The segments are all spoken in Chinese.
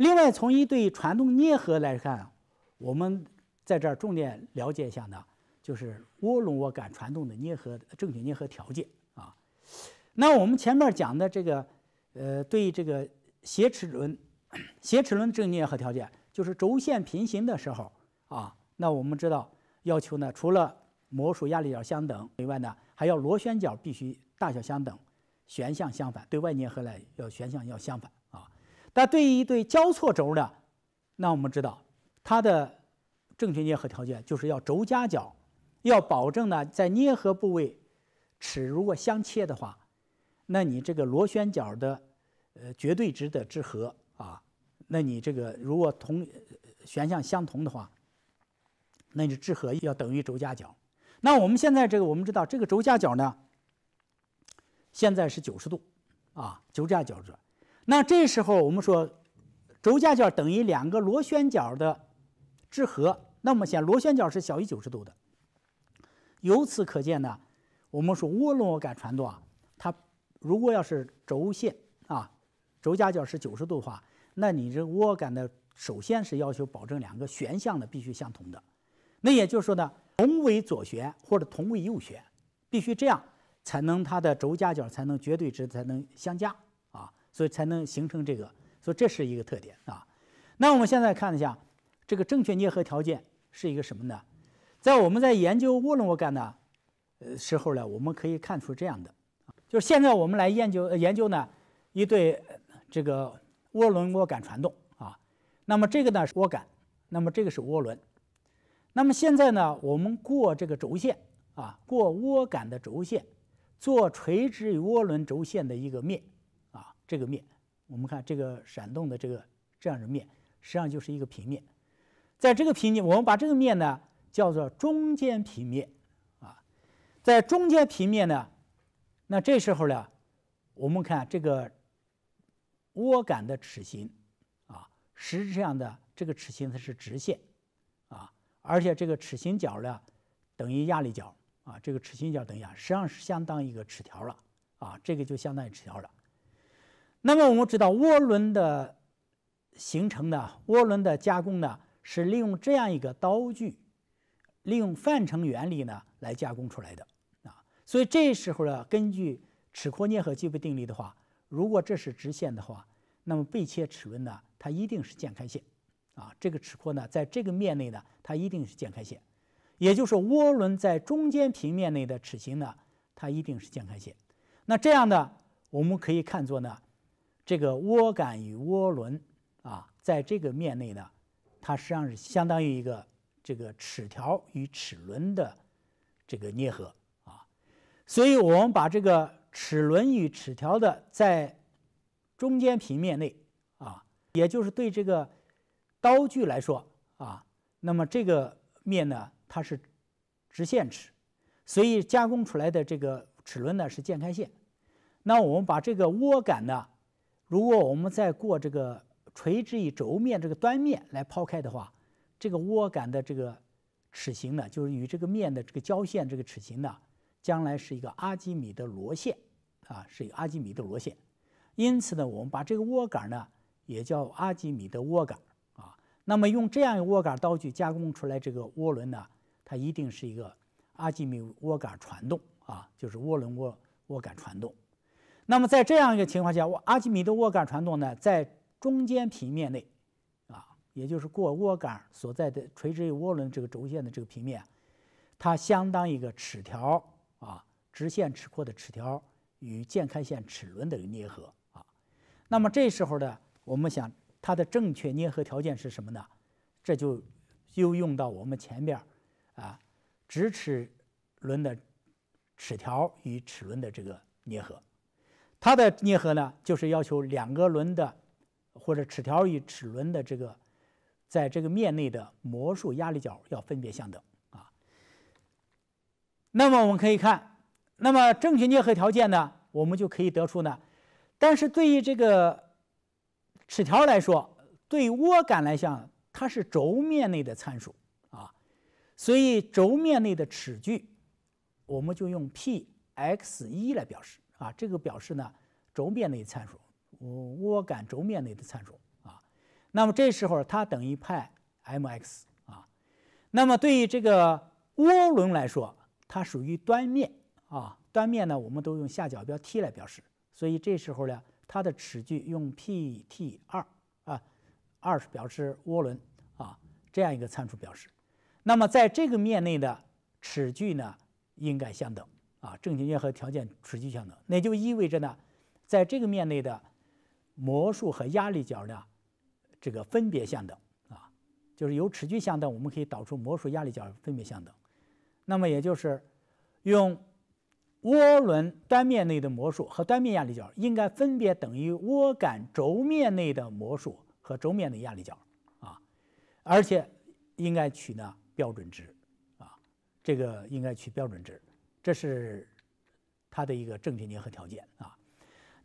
另外，从一对传动啮合来看，我们在这儿重点了解一下呢，就是涡轮涡杆传动的啮合正确啮合条件啊。那我们前面讲的这个，呃，对这个斜齿轮，斜齿轮正啮合条件就是轴线平行的时候啊。那我们知道，要求呢，除了模数、压力角相等，另外呢，还要螺旋角必须大小相等，旋向相反。对外啮合来，要旋向要相反。但对于一对交错轴呢，那我们知道它的正确啮合条件就是要轴夹角，要保证呢在啮合部位齿如果相切的话，那你这个螺旋角的呃绝对值的之和啊，那你这个如果同旋向相同的话，那你之和要等于轴夹角。那我们现在这个我们知道这个轴夹角呢，现在是九十度啊，轴夹角是。那这时候我们说，轴夹角等于两个螺旋角的之和。那么显螺旋角是小于九十度的。由此可见呢，我们说涡轮涡杆传动啊，它如果要是轴线啊，轴夹角是九十度的话，那你这涡杆的首先是要求保证两个旋向的必须相同的。那也就是说呢，同为左旋或者同为右旋，必须这样才能它的轴夹角才能绝对值才能相加。所以才能形成这个，所以这是一个特点啊。那我们现在看一下，这个正确捏合条件是一个什么呢？在我们在研究涡轮蜗杆的呃时候呢，我们可以看出这样的，就是现在我们来研究呃研究呢一对这个涡轮涡杆传动啊。那么这个呢是涡杆，那么这个是涡轮。那么现在呢，我们过这个轴线啊，过涡杆的轴线，做垂直于涡轮轴线的一个面。这个面，我们看这个闪动的这个这样的面，实际上就是一个平面。在这个平面，我们把这个面呢叫做中间平面啊。在中间平面呢，那这时候呢，我们看这个窝杆的齿形啊，实质上的这个齿形它是直线啊，而且这个齿形角呢等于压力角啊，这个齿形角等于压，实际上是相当于一个齿条了啊，这个就相当于齿条了。那么我们知道涡轮的形成呢，涡轮的加工呢是利用这样一个刀具，利用范成原理呢来加工出来的啊。所以这时候呢，根据齿廓啮合基本定理的话，如果这是直线的话，那么被切齿轮呢，它一定是渐开线啊。这个齿廓呢，在这个面内呢，它一定是渐开线，也就是涡轮在中间平面内的齿形呢，它一定是渐开线。那这样呢，我们可以看作呢。这个蜗杆与蜗轮啊，在这个面内呢，它实际上是相当于一个这个齿条与齿轮的这个啮合啊，所以我们把这个齿轮与齿条的在中间平面内啊，也就是对这个刀具来说啊，那么这个面呢，它是直线齿，所以加工出来的这个齿轮呢是渐开线。那我们把这个蜗杆呢。如果我们再过这个垂直于轴面这个端面来抛开的话，这个蜗杆的这个齿形呢，就是与这个面的这个交线这个齿形呢，将来是一个阿基米德螺线，啊，是一个阿基米德螺线。因此呢，我们把这个蜗杆呢也叫阿基米德蜗杆，啊，那么用这样一个蜗杆刀具加工出来这个涡轮呢，它一定是一个阿基米德蜗杆传动，啊，就是涡轮蜗蜗杆传动。那么在这样一个情况下，阿基米德蜗杆传动呢，在中间平面内，啊，也就是过蜗杆所在的垂直于涡轮这个轴线的这个平面，它相当一个齿条啊，直线齿廓的齿条与渐开线齿轮的粘合啊。那么这时候呢，我们想它的正确粘合条件是什么呢？这就又用到我们前边啊，直齿轮的齿条与齿轮的这个粘合。它的啮合呢，就是要求两个轮的，或者齿条与齿轮的这个，在这个面内的模数压力角要分别相等啊。那么我们可以看，那么正确啮合条件呢，我们就可以得出呢。但是对于这个齿条来说，对蜗杆来讲，它是轴面内的参数啊，所以轴面内的齿距，我们就用 p_x1 来表示。啊，这个表示呢，轴面内参数，蜗杆轴面内的参数啊。那么这时候它等于派 m x 啊。那么对于这个涡轮来说，它属于端面啊。端面呢，我们都用下角标 t 来表示。所以这时候呢，它的齿距用 p t 二啊，二是表示涡轮啊这样一个参数表示。那么在这个面内的齿距呢，应该相等。啊，正经角和条件持续相等，那就意味着呢，在这个面内的模数和压力角呢，这个分别相等啊。就是由持续相等，我们可以导出模数、压力角分别相等。那么也就是，用涡轮端面内的模数和端面压力角应该分别等于涡杆轴面内的模数和轴面内压力角啊。而且应该取呢标准值啊，这个应该取标准值。这是它的一个正确粘合条件啊。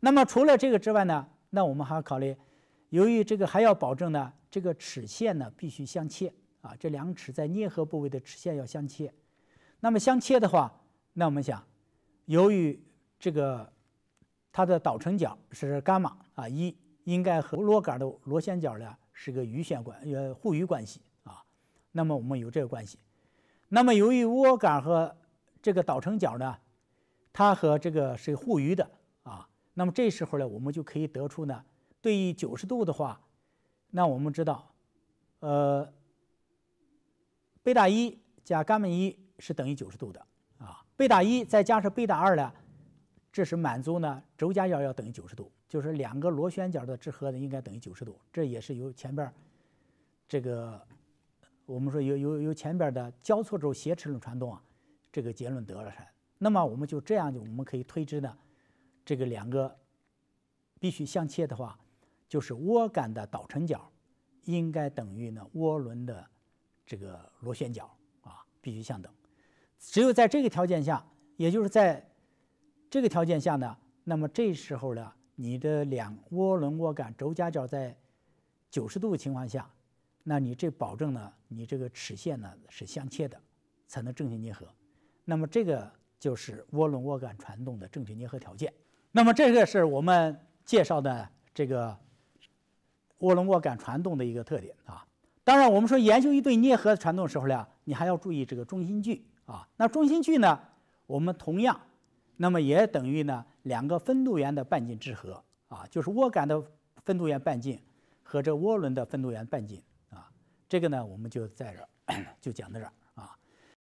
那么除了这个之外呢，那我们还要考虑，由于这个还要保证呢，这个齿线呢必须相切啊，这两齿在啮合部位的齿线要相切。那么相切的话，那我们想，由于这个它的导成角是伽马啊，一应该和螺杆的螺旋角呢是个余弦关呃互余关系啊。那么我们有这个关系。那么由于蜗杆和这个导程角呢，它和这个是互余的啊。那么这时候呢，我们就可以得出呢，对于九十度的话，那我们知道，呃，贝塔一加伽马一是等于九十度的啊。贝塔一再加上贝塔二呢，这是满足呢轴夹角要等于九十度，就是两个螺旋角的之和呢应该等于九十度。这也是由前边儿这个我们说由由由前边的交错轴斜齿轮传动啊。这个结论得了噻，那么我们就这样，就我们可以推知呢，这个两个必须相切的话，就是涡杆的导程角应该等于呢涡轮的这个螺旋角啊，必须相等。只有在这个条件下，也就是在这个条件下呢，那么这时候呢，你的两涡轮涡杆轴夹角在九十度情况下，那你这保证呢，你这个齿线呢是相切的，才能正弦结合。那么这个就是涡轮涡杆传动的正确捏合条件。那么这个是我们介绍的这个涡轮涡杆传动的一个特点啊。当然，我们说研究一对捏合传动的时候呢，你还要注意这个中心距啊。那中心距呢，我们同样，那么也等于呢两个分度圆的半径之和啊，就是涡杆的分度圆半径和这涡轮的分度圆半径啊。这个呢，我们就在这儿 就讲到这儿。